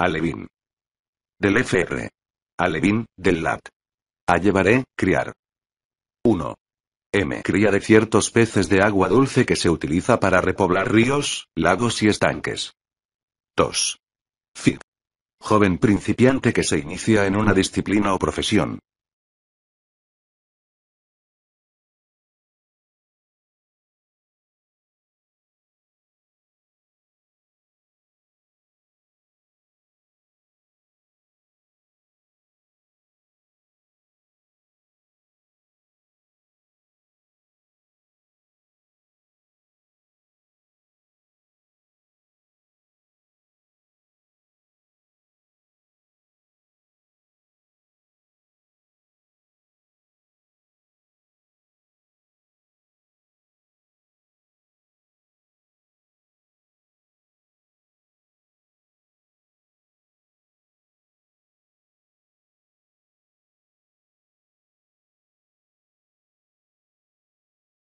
Alevín. Del FR. Alevín, del LAT. A llevaré, criar. 1. M. Cría de ciertos peces de agua dulce que se utiliza para repoblar ríos, lagos y estanques. 2. Fib. Joven principiante que se inicia en una disciplina o profesión.